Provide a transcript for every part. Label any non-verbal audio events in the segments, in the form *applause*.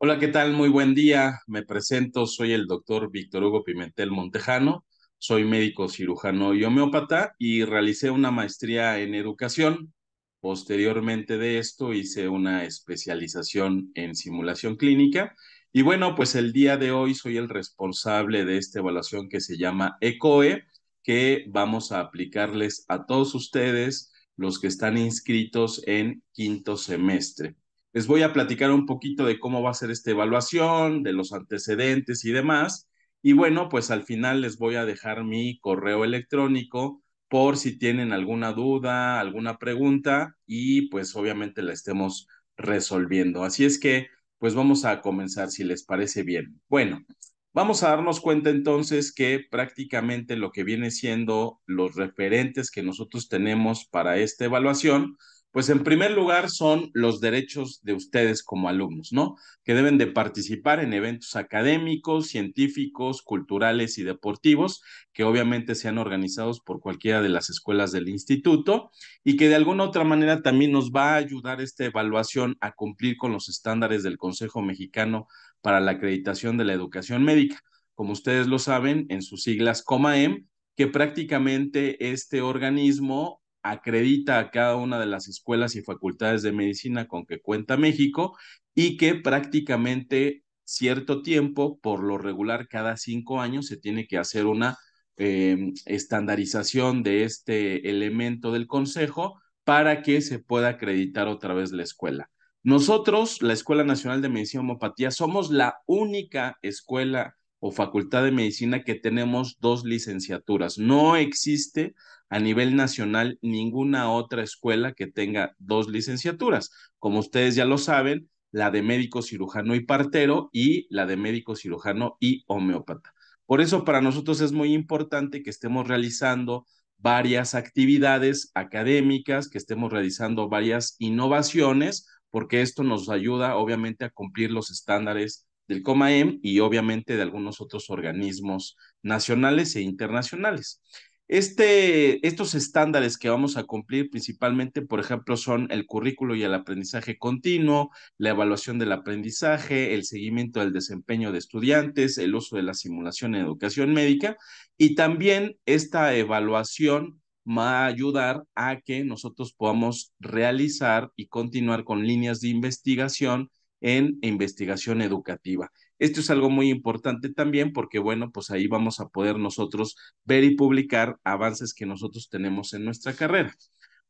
Hola, ¿qué tal? Muy buen día. Me presento, soy el doctor Víctor Hugo Pimentel Montejano, soy médico cirujano y homeópata y realicé una maestría en educación. Posteriormente de esto hice una especialización en simulación clínica. Y bueno, pues el día de hoy soy el responsable de esta evaluación que se llama ECOE, e, que vamos a aplicarles a todos ustedes los que están inscritos en quinto semestre les voy a platicar un poquito de cómo va a ser esta evaluación, de los antecedentes y demás. Y bueno, pues al final les voy a dejar mi correo electrónico por si tienen alguna duda, alguna pregunta y pues obviamente la estemos resolviendo. Así es que pues vamos a comenzar si les parece bien. Bueno, vamos a darnos cuenta entonces que prácticamente lo que viene siendo los referentes que nosotros tenemos para esta evaluación pues en primer lugar son los derechos de ustedes como alumnos, ¿no? Que deben de participar en eventos académicos, científicos, culturales y deportivos, que obviamente sean organizados por cualquiera de las escuelas del instituto y que de alguna otra manera también nos va a ayudar esta evaluación a cumplir con los estándares del Consejo Mexicano para la Acreditación de la Educación Médica. Como ustedes lo saben, en sus siglas M, que prácticamente este organismo acredita a cada una de las escuelas y facultades de medicina con que cuenta México y que prácticamente cierto tiempo, por lo regular cada cinco años, se tiene que hacer una em, estandarización de este elemento del consejo para que se pueda acreditar otra vez la escuela. Nosotros, la Escuela Nacional de Medicina y Homopatía, somos la única escuela o facultad de medicina que tenemos dos licenciaturas. No existe a nivel nacional ninguna otra escuela que tenga dos licenciaturas. Como ustedes ya lo saben, la de médico cirujano y partero y la de médico cirujano y homeópata. Por eso para nosotros es muy importante que estemos realizando varias actividades académicas, que estemos realizando varias innovaciones, porque esto nos ayuda obviamente a cumplir los estándares del COMAEM y obviamente de algunos otros organismos nacionales e internacionales. Este, estos estándares que vamos a cumplir principalmente, por ejemplo, son el currículo y el aprendizaje continuo, la evaluación del aprendizaje, el seguimiento del desempeño de estudiantes, el uso de la simulación en educación médica y también esta evaluación va a ayudar a que nosotros podamos realizar y continuar con líneas de investigación en investigación educativa. Esto es algo muy importante también porque, bueno, pues ahí vamos a poder nosotros ver y publicar avances que nosotros tenemos en nuestra carrera.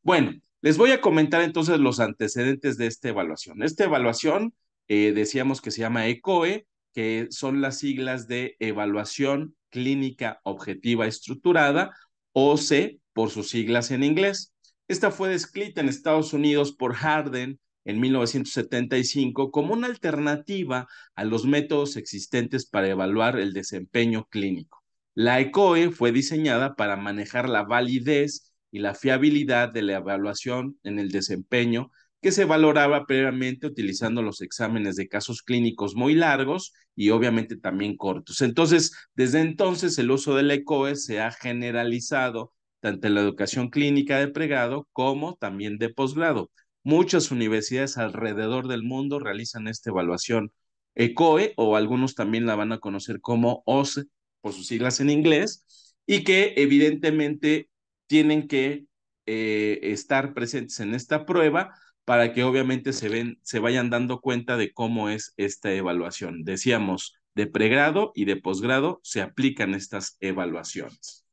Bueno, les voy a comentar entonces los antecedentes de esta evaluación. Esta evaluación, eh, decíamos que se llama ECOE, e, que son las siglas de Evaluación Clínica Objetiva Estructurada, OC por sus siglas en inglés. Esta fue descrita en Estados Unidos por Harden en 1975 como una alternativa a los métodos existentes para evaluar el desempeño clínico. La ECOE fue diseñada para manejar la validez y la fiabilidad de la evaluación en el desempeño que se valoraba previamente utilizando los exámenes de casos clínicos muy largos y obviamente también cortos. Entonces, desde entonces el uso del ECOE se ha generalizado tanto en la educación clínica de pregrado como también de posgrado. Muchas universidades alrededor del mundo realizan esta evaluación. ECOE, e, o algunos también la van a conocer como OSE, por sus siglas en inglés, y que evidentemente tienen que eh, estar presentes en esta prueba para que obviamente se, ven, se vayan dando cuenta de cómo es esta evaluación. Decíamos, de pregrado y de posgrado se aplican estas evaluaciones.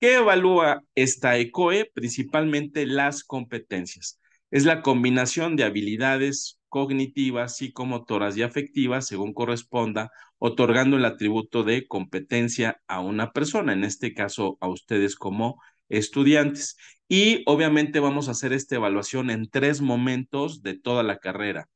¿Qué evalúa esta ECOE? E? Principalmente las competencias es la combinación de habilidades cognitivas, psicomotoras y afectivas según corresponda, otorgando el atributo de competencia a una persona, en este caso a ustedes como estudiantes. Y obviamente vamos a hacer esta evaluación en tres momentos de toda la carrera.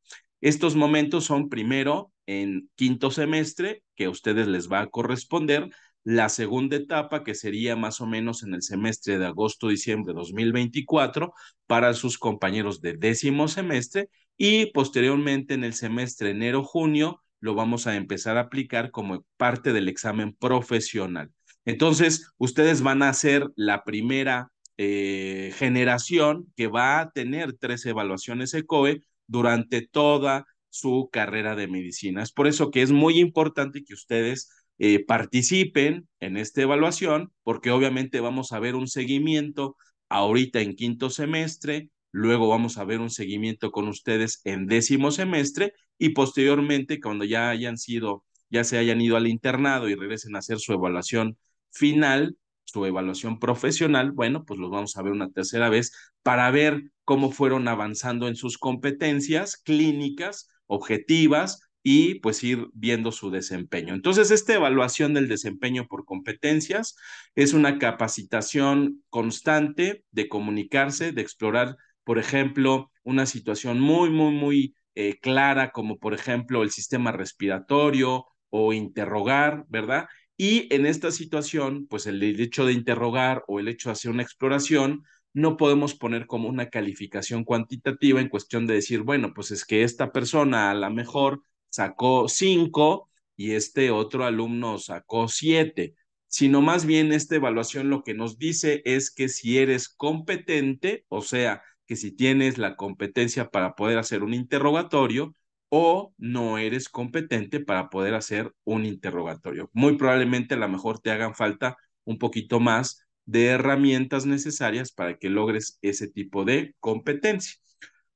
Estos momentos son primero en quinto semestre, que a ustedes les va a corresponder la segunda etapa, que sería más o menos en el semestre de agosto-diciembre de 2024, para sus compañeros de décimo semestre, y posteriormente en el semestre enero-junio lo vamos a empezar a aplicar como parte del examen profesional. Entonces, ustedes van a ser la primera eh, generación que va a tener tres evaluaciones ECOE durante toda su carrera de medicina. Es por eso que es muy importante que ustedes eh, participen en esta evaluación, porque obviamente vamos a ver un seguimiento ahorita en quinto semestre, luego vamos a ver un seguimiento con ustedes en décimo semestre y posteriormente cuando ya hayan sido, ya se hayan ido al internado y regresen a hacer su evaluación final, su evaluación profesional, bueno, pues los vamos a ver una tercera vez para ver cómo fueron avanzando en sus competencias clínicas, objetivas, y pues ir viendo su desempeño. Entonces, esta evaluación del desempeño por competencias es una capacitación constante de comunicarse, de explorar, por ejemplo, una situación muy, muy, muy eh, clara, como por ejemplo el sistema respiratorio o interrogar, ¿verdad? Y en esta situación, pues el hecho de interrogar o el hecho de hacer una exploración, no podemos poner como una calificación cuantitativa en cuestión de decir, bueno, pues es que esta persona a lo mejor sacó cinco y este otro alumno sacó siete, sino más bien esta evaluación lo que nos dice es que si eres competente, o sea, que si tienes la competencia para poder hacer un interrogatorio o no eres competente para poder hacer un interrogatorio. Muy probablemente a lo mejor te hagan falta un poquito más de herramientas necesarias para que logres ese tipo de competencia.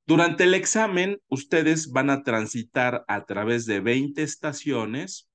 Durante el examen, ustedes van a transitar a través de 20 estaciones,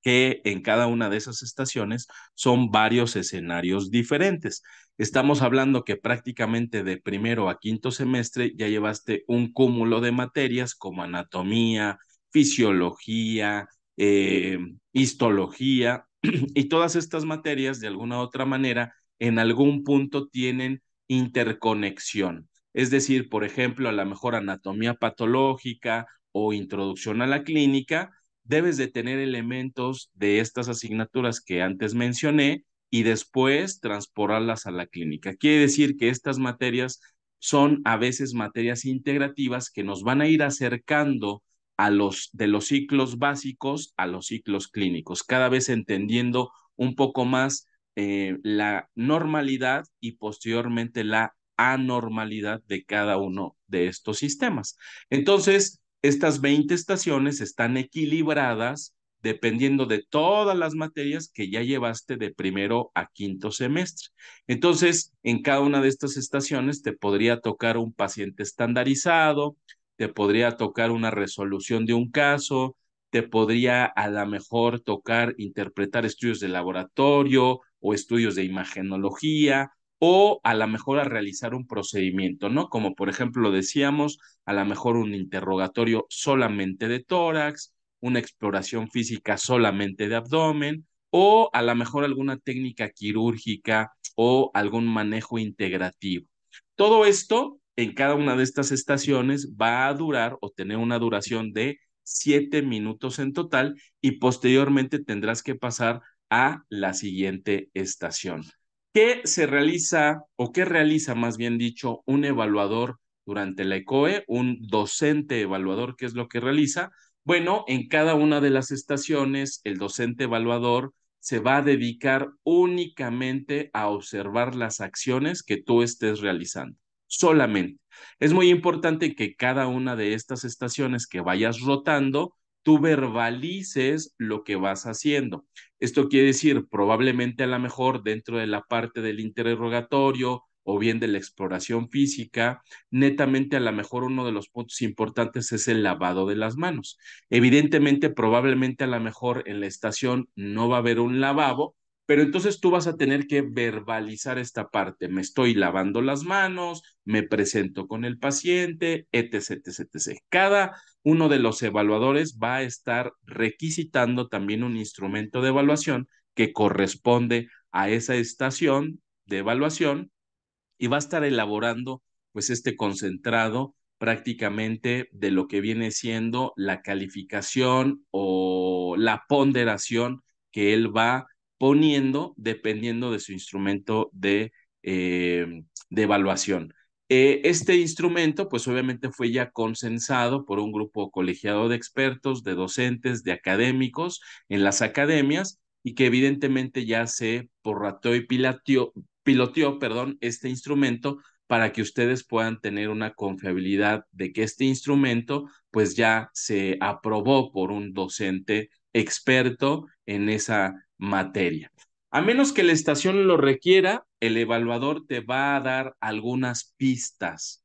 que en cada una de esas estaciones son varios escenarios diferentes. Estamos hablando que prácticamente de primero a quinto semestre ya llevaste un cúmulo de materias como anatomía, fisiología, eh, histología, *clears throat* y todas estas materias de alguna u otra manera en algún punto tienen interconexión. Es decir, por ejemplo, a la mejor anatomía patológica o introducción a la clínica, debes de tener elementos de estas asignaturas que antes mencioné y después transportarlas a la clínica. Quiere decir que estas materias son a veces materias integrativas que nos van a ir acercando a los de los ciclos básicos a los ciclos clínicos, cada vez entendiendo un poco más eh, la normalidad y posteriormente la anormalidad de cada uno de estos sistemas. Entonces, estas 20 estaciones están equilibradas dependiendo de todas las materias que ya llevaste de primero a quinto semestre. Entonces, en cada una de estas estaciones te podría tocar un paciente estandarizado, te podría tocar una resolución de un caso, te podría a lo mejor tocar interpretar estudios de laboratorio o estudios de imagenología, o a lo mejor a realizar un procedimiento, ¿no? Como por ejemplo decíamos, a lo mejor un interrogatorio solamente de tórax, una exploración física solamente de abdomen, o a lo mejor alguna técnica quirúrgica o algún manejo integrativo. Todo esto en cada una de estas estaciones va a durar o tener una duración de siete minutos en total y posteriormente tendrás que pasar a la siguiente estación. ¿Qué se realiza o qué realiza, más bien dicho, un evaluador durante la ECOE, un docente evaluador? ¿Qué es lo que realiza? Bueno, en cada una de las estaciones, el docente evaluador se va a dedicar únicamente a observar las acciones que tú estés realizando, solamente. Es muy importante que cada una de estas estaciones que vayas rotando tú verbalices lo que vas haciendo. Esto quiere decir, probablemente a lo mejor dentro de la parte del interrogatorio o bien de la exploración física, netamente a lo mejor uno de los puntos importantes es el lavado de las manos. Evidentemente, probablemente a lo mejor en la estación no va a haber un lavabo, pero entonces tú vas a tener que verbalizar esta parte. Me estoy lavando las manos, me presento con el paciente, etc, etc, etc. Cada uno de los evaluadores va a estar requisitando también un instrumento de evaluación que corresponde a esa estación de evaluación y va a estar elaborando pues este concentrado prácticamente de lo que viene siendo la calificación o la ponderación que él va poniendo dependiendo de su instrumento de, eh, evaluación. Eh, este instrumento, pues obviamente fue ya consensado por un grupo colegiado de expertos, de docentes, de académicos en las academias y que evidentemente ya se rato y piloteó, perdón, este instrumento para que ustedes puedan tener una confiabilidad de que este instrumento pues ya se aprobó por un docente experto en esa materia. A menos que la estación lo requiera, el evaluador te va a dar algunas pistas.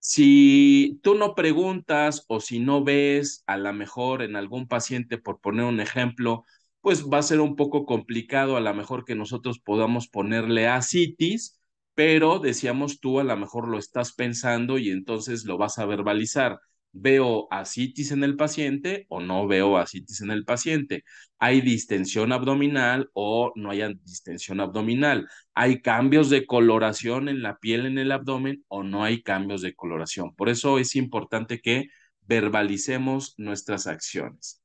Si tú no preguntas o si no ves a lo mejor en algún paciente, por poner un ejemplo, pues va a ser un poco complicado a lo mejor que nosotros podamos ponerle a citis pero decíamos tú a lo mejor lo estás pensando y entonces lo vas a verbalizar veo asitis en el paciente o no veo asitis en el paciente. Hay distensión abdominal o no hay distensión abdominal. Hay cambios de coloración en la piel, en el abdomen o no hay cambios de coloración. Por eso es importante que verbalicemos nuestras acciones.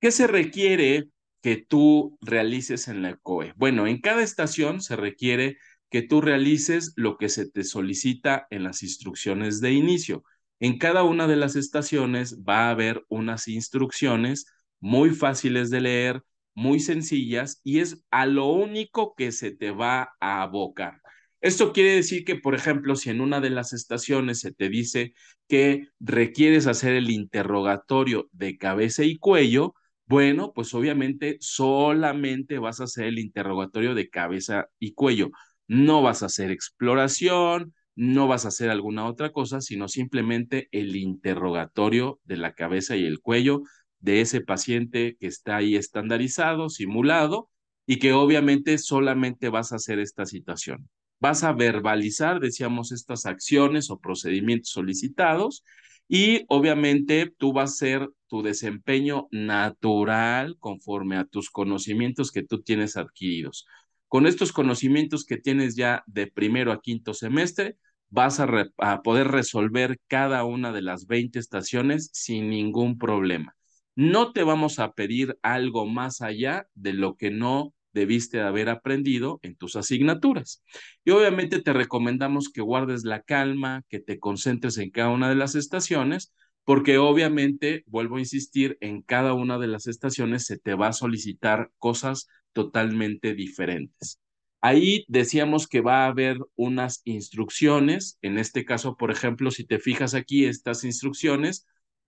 ¿Qué se requiere que tú realices en la COE? Bueno, en cada estación se requiere que tú realices lo que se te solicita en las instrucciones de inicio. En cada una de las estaciones va a haber unas instrucciones muy fáciles de leer, muy sencillas y es a lo único que se te va a abocar. Esto quiere decir que, por ejemplo, si en una de las estaciones se te dice que requieres hacer el interrogatorio de cabeza y cuello, bueno, pues obviamente solamente vas a hacer el interrogatorio de cabeza y cuello. No vas a hacer exploración, no vas a hacer alguna otra cosa, sino simplemente el interrogatorio de la cabeza y el cuello de ese paciente que está ahí estandarizado, simulado, y que obviamente solamente vas a hacer esta situación. Vas a verbalizar, decíamos, estas acciones o procedimientos solicitados y obviamente tú vas a hacer tu desempeño natural conforme a tus conocimientos que tú tienes adquiridos. Con estos conocimientos que tienes ya de primero a quinto semestre, vas a, poder resolver cada una de las 20 estaciones sin ningún problema. No te vamos a pedir algo más allá de lo que no debiste haber aprendido en tus asignaturas. Y obviamente te recomendamos que guardes la calma, que te concentres en cada una de las estaciones, porque obviamente, vuelvo a insistir, en cada una de las estaciones se te va a solicitar cosas totalmente diferentes. Ahí decíamos que va a haber unas instrucciones, en este caso, por ejemplo, si te fijas aquí, estas instrucciones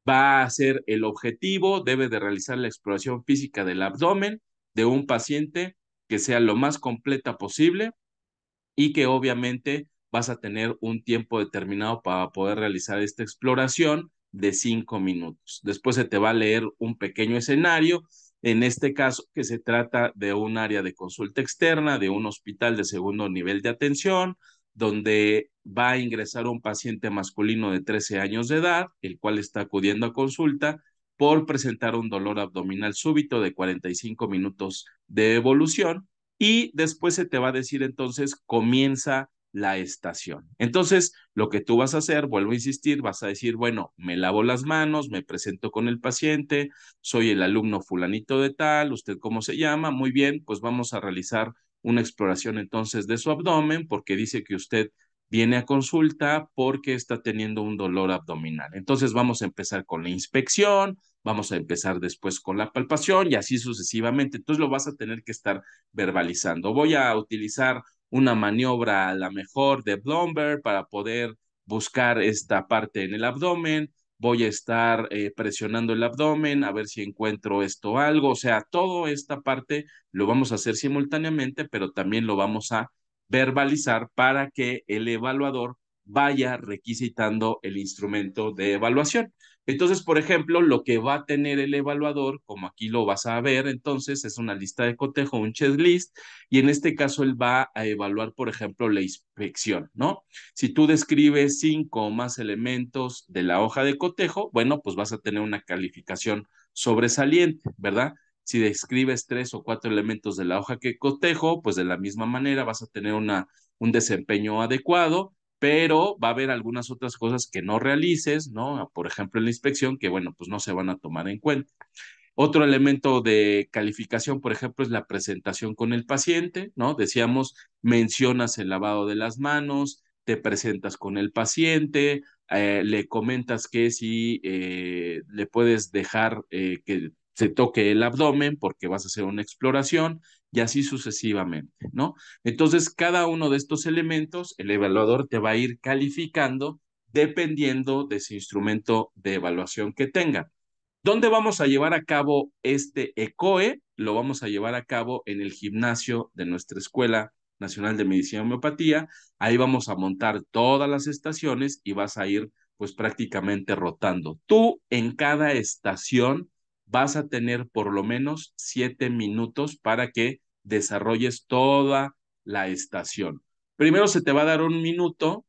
va a ser el objetivo, debe de realizar la exploración física del abdomen de un paciente que sea lo más completa posible y que obviamente vas a tener un tiempo determinado para poder realizar esta exploración de cinco minutos. Después se te va a leer un pequeño escenario en este caso que se trata de un área de consulta externa, de un hospital de segundo nivel de atención, donde va a ingresar un paciente masculino de 13 años de edad, el cual está acudiendo a consulta por presentar un dolor abdominal súbito de 45 minutos de evolución y después se te va a decir entonces comienza la estación. Entonces, lo que tú vas a hacer, vuelvo a insistir, vas a decir, bueno, me lavo las manos, me presento con el paciente, soy el alumno fulanito de tal, usted cómo se llama, muy bien, pues vamos a realizar una exploración entonces de su abdomen porque dice que usted viene a consulta porque está teniendo un dolor abdominal. Entonces vamos a empezar con la inspección, vamos a empezar después con la palpación y así sucesivamente. Entonces lo vas a tener que estar verbalizando. Voy a utilizar una maniobra a la mejor de Blomberg para poder buscar esta parte en el abdomen, voy a estar eh, presionando el abdomen a ver si encuentro esto algo, o sea, toda esta parte lo vamos a hacer simultáneamente, pero también lo vamos a verbalizar para que el evaluador vaya requisitando el instrumento de evaluación. Entonces, por ejemplo, lo que va a tener el evaluador, como aquí lo vas a ver, entonces es una lista de cotejo, un checklist, y en este caso él va a evaluar, por ejemplo, la inspección, ¿no? Si tú describes cinco o más elementos de la hoja de cotejo, bueno, pues vas a tener una calificación sobresaliente, ¿verdad? Si describes tres o cuatro elementos de la hoja que cotejo, pues de la misma manera vas a tener un desempeño adecuado pero va a haber algunas otras cosas que no realices, ¿no? Ah, por ejemplo, en la inspección, que bueno, pues no se van a tomar en cuenta. Otro elemento de calificación, por ejemplo, es la presentación con el paciente, ¿no? Decíamos, mencionas el lavado de las manos, te presentas con el paciente, eh, le comentas que si eh, le puedes dejar eh, que se toque el abdomen porque vas a hacer una exploración, y así sucesivamente, ¿no? Entonces, cada uno de estos elementos, el evaluador te va a ir calificando dependiendo de ese instrumento de evaluación que tenga. ¿Dónde vamos a llevar a cabo este ECOE? E? Lo vamos a llevar a cabo en el gimnasio de nuestra escuela Nacional de Medicina y Homeopatía. Ahí vamos a montar todas las estaciones y vas a ir pues prácticamente rotando. Tú en cada estación vas a tener por lo menos siete minutos para que desarrolles toda la estación. Primero se te va a dar un minuto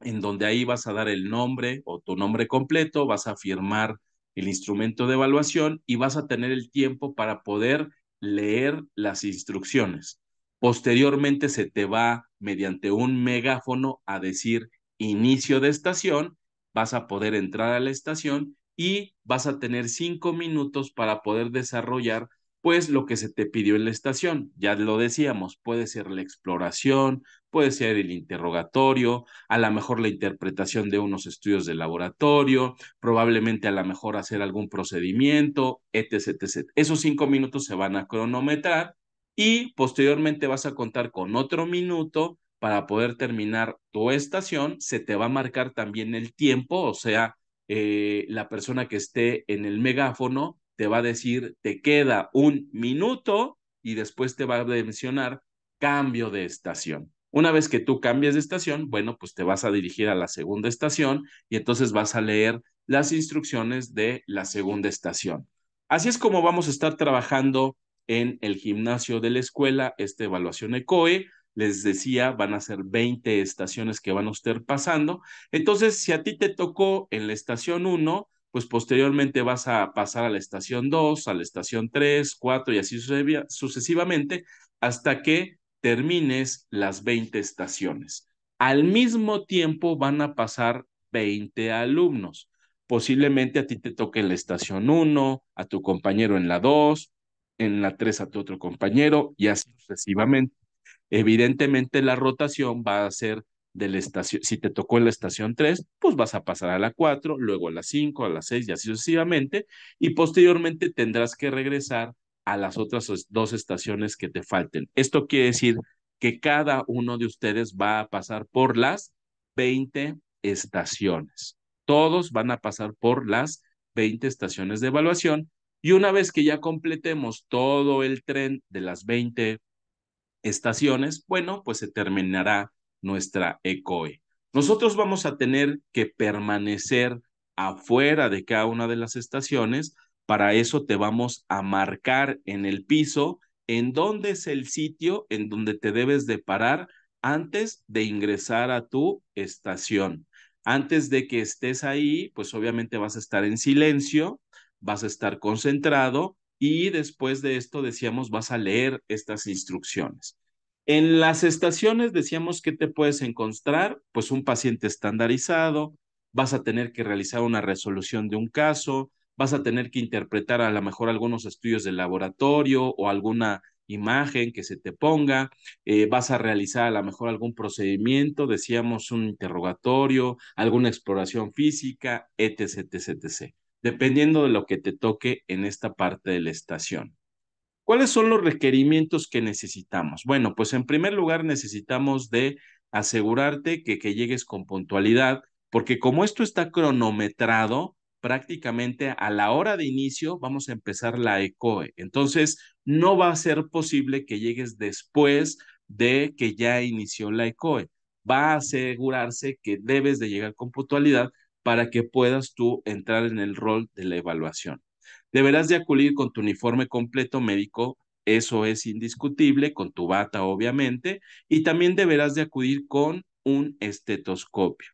en donde ahí vas a dar el nombre o tu nombre completo, vas a firmar el instrumento de evaluación y vas a tener el tiempo para poder leer las instrucciones. Posteriormente se te va mediante un megáfono a decir inicio de estación, vas a poder entrar a la estación y vas a tener cinco minutos para poder desarrollar pues lo que se te pidió en la estación. Ya lo decíamos, puede ser la exploración, puede ser el interrogatorio, a lo mejor la interpretación de unos estudios de laboratorio, probablemente a lo mejor hacer algún procedimiento, etc, etc. Esos cinco minutos se van a cronometrar y posteriormente vas a contar con otro minuto para poder terminar tu estación. Se te va a marcar también el tiempo, o sea, eh, la persona que esté en el megáfono te va a decir, te queda un minuto y después te va a mencionar cambio de estación. Una vez que tú cambies de estación, bueno, pues te vas a dirigir a la segunda estación y entonces vas a leer las instrucciones de la segunda estación. Así es como vamos a estar trabajando en el gimnasio de la escuela esta evaluación ECOE les decía, van a ser 20 estaciones que van a estar pasando. Entonces, si a ti te tocó en la estación 1, pues posteriormente vas a pasar a la estación 2, a la estación 3, 4 y así sucesivamente hasta que termines las 20 estaciones. Al mismo tiempo van a pasar 20 alumnos. Posiblemente a ti te toque en la estación 1, a tu compañero en la 2, en la 3 a tu otro compañero y así sucesivamente. Evidentemente la rotación va a ser de la estación, si te tocó la estación 3, pues vas a pasar a la 4, luego a la 5, a la 6 y así sucesivamente, y posteriormente tendrás que regresar a las otras dos estaciones que te falten. Esto quiere decir que cada uno de ustedes va a pasar por las 20 estaciones. Todos van a pasar por las 20 estaciones de evaluación y una vez que ya completemos todo el tren de las 20 estaciones, bueno, pues se terminará nuestra ECOE. Nosotros vamos a tener que permanecer afuera de cada una de las estaciones. Para eso te vamos a marcar en el piso en dónde es el sitio en donde te debes de parar antes de ingresar a tu estación. Antes de que estés ahí, pues obviamente vas a estar en silencio, vas a estar concentrado y después de esto decíamos vas a leer estas instrucciones. En las estaciones decíamos ¿qué te puedes encontrar, pues un paciente estandarizado, vas a tener que realizar una resolución de un caso, vas a tener que interpretar a lo mejor algunos estudios de laboratorio o alguna imagen que se te ponga, eh, vas a realizar a lo mejor algún procedimiento, decíamos un interrogatorio, alguna exploración física, etc, etc dependiendo de lo que te toque en esta parte de la estación. ¿Cuáles son los requerimientos que necesitamos? Bueno, pues en primer lugar necesitamos de asegurarte que, que llegues con puntualidad, porque como esto está cronometrado, prácticamente a la hora de inicio vamos a empezar la ECOE. Entonces, no va a ser posible que llegues después de que ya inició la ECOE. Va a asegurarse que debes de llegar con puntualidad para que puedas tú entrar en el rol de la evaluación. Deberás de acudir con tu uniforme completo médico, eso es indiscutible, con tu bata obviamente, y también deberás de acudir con un estetoscopio.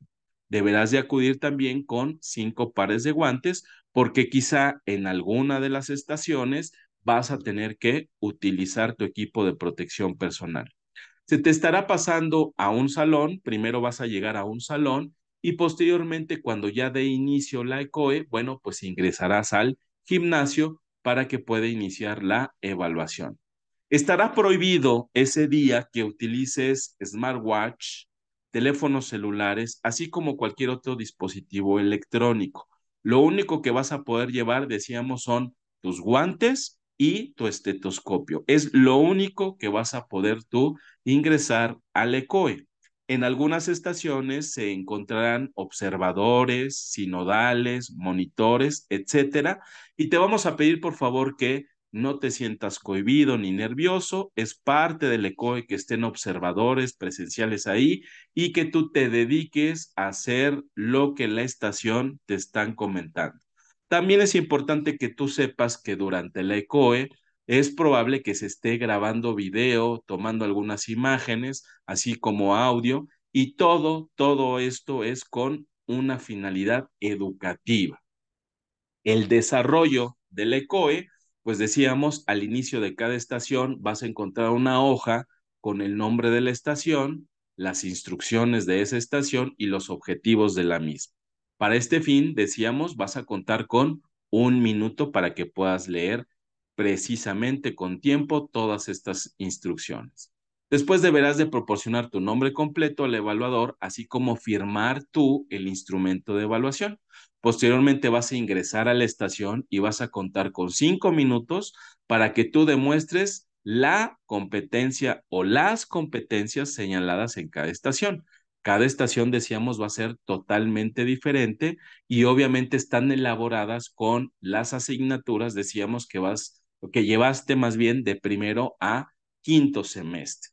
Deberás de acudir también con cinco pares de guantes porque quizá en alguna de las estaciones vas a tener que utilizar tu equipo de protección personal. Se te estará pasando a un salón, primero vas a llegar a un salón y posteriormente cuando ya dé inicio la ECOE, bueno, pues ingresarás al gimnasio para que pueda iniciar la evaluación. Estará prohibido ese día que utilices smartwatch, teléfonos celulares, así como cualquier otro dispositivo electrónico. Lo único que vas a poder llevar, decíamos, son tus guantes y tu estetoscopio. Es lo único que vas a poder tú ingresar al ECOE. En algunas estaciones se encontrarán observadores, sinodales, monitores, etcétera, y te vamos a pedir por favor que no te sientas cohibido ni nervioso, es parte del ECOE que estén observadores presenciales ahí y que tú te dediques a hacer lo que la estación te están comentando. También es importante que tú sepas que durante la ECOE es probable que se esté grabando video, tomando algunas imágenes, así como audio, y todo, todo esto es con una finalidad educativa. El desarrollo del ECOE, pues decíamos, al inicio de cada estación vas a encontrar una hoja con el nombre de la estación, las instrucciones de esa estación y los objetivos de la misma. Para este fin, decíamos, vas a contar con un minuto para que puedas leer precisamente con tiempo todas estas instrucciones. Después deberás de proporcionar tu nombre completo al evaluador, así como firmar tú el instrumento de evaluación. Posteriormente vas a ingresar a la estación y vas a contar con cinco minutos para que tú demuestres la competencia o las competencias señaladas en cada estación. Cada estación, decíamos, va a ser totalmente diferente y obviamente están elaboradas con las asignaturas, decíamos que vas que llevaste más bien de primero a quinto semestre.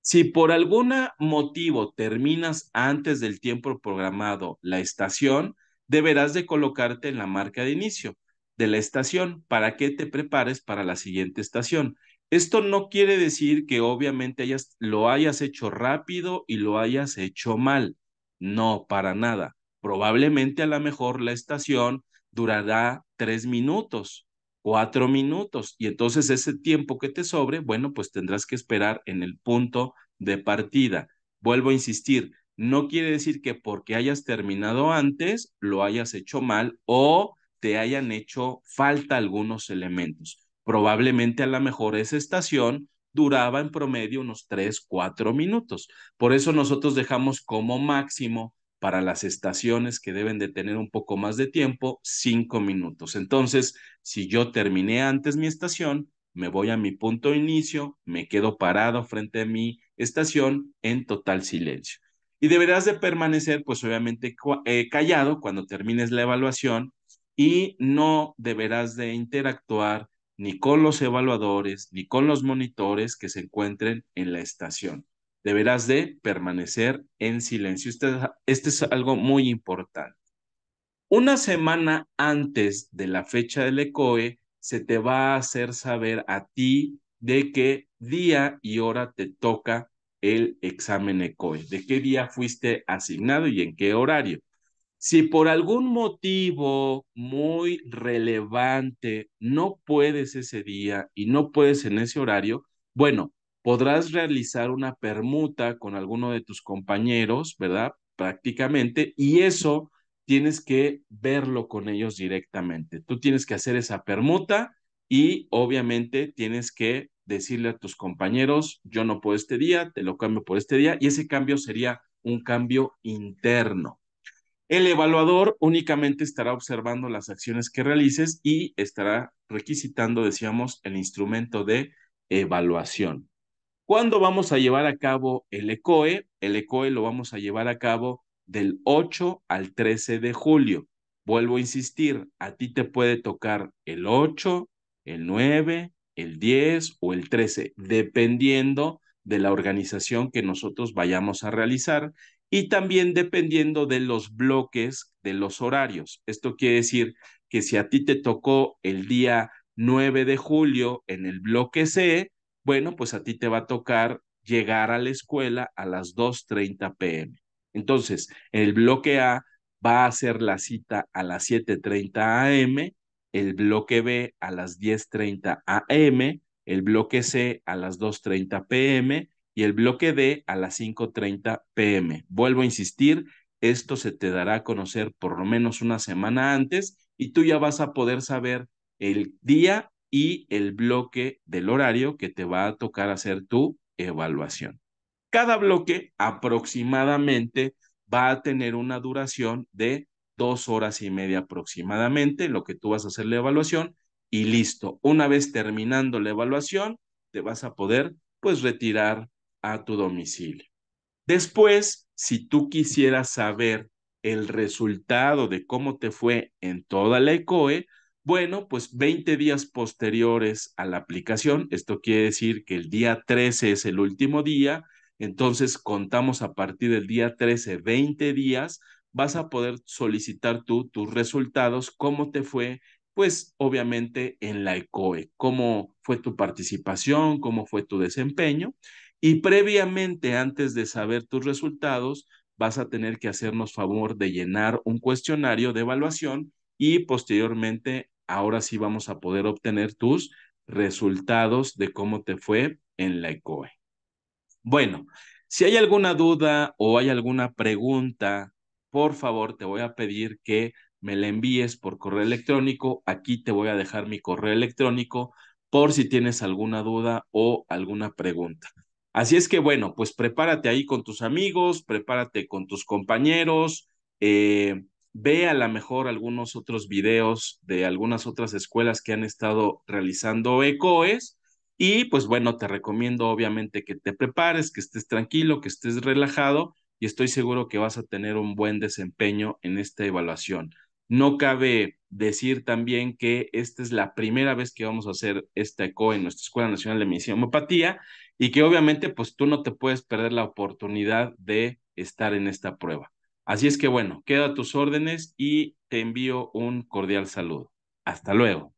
Si por algún motivo terminas antes del tiempo programado la estación, deberás de colocarte en la marca de inicio de la estación para que te prepares para la siguiente estación. Esto no quiere decir que obviamente hayas, lo hayas hecho rápido y lo hayas hecho mal. No, para nada. Probablemente a lo mejor la estación durará tres minutos cuatro minutos. Y entonces ese tiempo que te sobre, bueno, pues tendrás que esperar en el punto de partida. Vuelvo a insistir, no quiere decir que porque hayas terminado antes lo hayas hecho mal o te hayan hecho falta algunos elementos. Probablemente a lo mejor esa estación duraba en promedio unos tres, cuatro minutos. Por eso nosotros dejamos como máximo para las estaciones que deben de tener un poco más de tiempo, cinco minutos. Entonces, si yo terminé antes mi estación, me voy a mi punto de inicio, me quedo parado frente a mi estación en total silencio. Y deberás de permanecer, pues obviamente, eh, callado cuando termines la evaluación y no deberás de interactuar ni con los evaluadores ni con los monitores que se encuentren en la estación deberás de permanecer en silencio. Este, este es algo muy importante. Una semana antes de la fecha del ECOE, se te va a hacer saber a ti de qué día y hora te toca el examen ECOE, de qué día fuiste asignado y en qué horario. Si por algún motivo muy relevante no puedes ese día y no puedes en ese horario, bueno, podrás realizar una permuta con alguno de tus compañeros, ¿verdad? Prácticamente, y eso tienes que verlo con ellos directamente. Tú tienes que hacer esa permuta y obviamente tienes que decirle a tus compañeros, yo no puedo este día, te lo cambio por este día, y ese cambio sería un cambio interno. El evaluador únicamente estará observando las acciones que realices y estará requisitando, decíamos, el instrumento de evaluación. ¿Cuándo vamos a llevar a cabo el ECOE? El ECOE lo vamos a llevar a cabo del 8 al 13 de julio. Vuelvo a insistir, a ti te puede tocar el 8, el 9, el 10 o el 13, dependiendo de la organización que nosotros vayamos a realizar y también dependiendo de los bloques de los horarios. Esto quiere decir que si a ti te tocó el día 9 de julio en el bloque C, bueno, pues a ti te va a tocar llegar a la escuela a las 2.30 pm. Entonces, el bloque A va a ser la cita a las 7.30 am, el bloque B a las 10.30 am, el bloque C a las 2.30 pm y el bloque D a las 5.30 pm. Vuelvo a insistir, esto se te dará a conocer por lo menos una semana antes y tú ya vas a poder saber el día y el bloque del horario que te va a tocar hacer tu evaluación. Cada bloque aproximadamente va a tener una duración de dos horas y media aproximadamente, lo que tú vas a hacer la evaluación y listo. Una vez terminando la evaluación, te vas a poder pues retirar a tu domicilio. Después, si tú quisieras saber el resultado de cómo te fue en toda la ECOE, bueno, pues 20 días posteriores a la aplicación, esto quiere decir que el día 13 es el último día, entonces contamos a partir del día 13, 20 días, vas a poder solicitar tú tus resultados, cómo te fue, pues obviamente en la ECOE, cómo fue tu participación, cómo fue tu desempeño. Y previamente, antes de saber tus resultados, vas a tener que hacernos favor de llenar un cuestionario de evaluación y posteriormente ahora sí vamos a poder obtener tus resultados de cómo te fue en la ECOE. Bueno, si hay alguna duda o hay alguna pregunta, por favor, te voy a pedir que me la envíes por correo electrónico. Aquí te voy a dejar mi correo electrónico por si tienes alguna duda o alguna pregunta. Así es que bueno, pues prepárate ahí con tus amigos, prepárate con tus compañeros, eh, ve a lo mejor algunos otros videos de algunas otras escuelas que han estado realizando ECOES y pues bueno, te recomiendo obviamente que te prepares, que estés tranquilo, que estés relajado y estoy seguro que vas a tener un buen desempeño en esta evaluación. No cabe decir también que esta es la primera vez que vamos a hacer esta ECO en nuestra Escuela Nacional de Medicina y y que obviamente pues tú no te puedes perder la oportunidad de estar en esta prueba. Así es que bueno, queda a tus órdenes y te envío un cordial saludo. Hasta luego.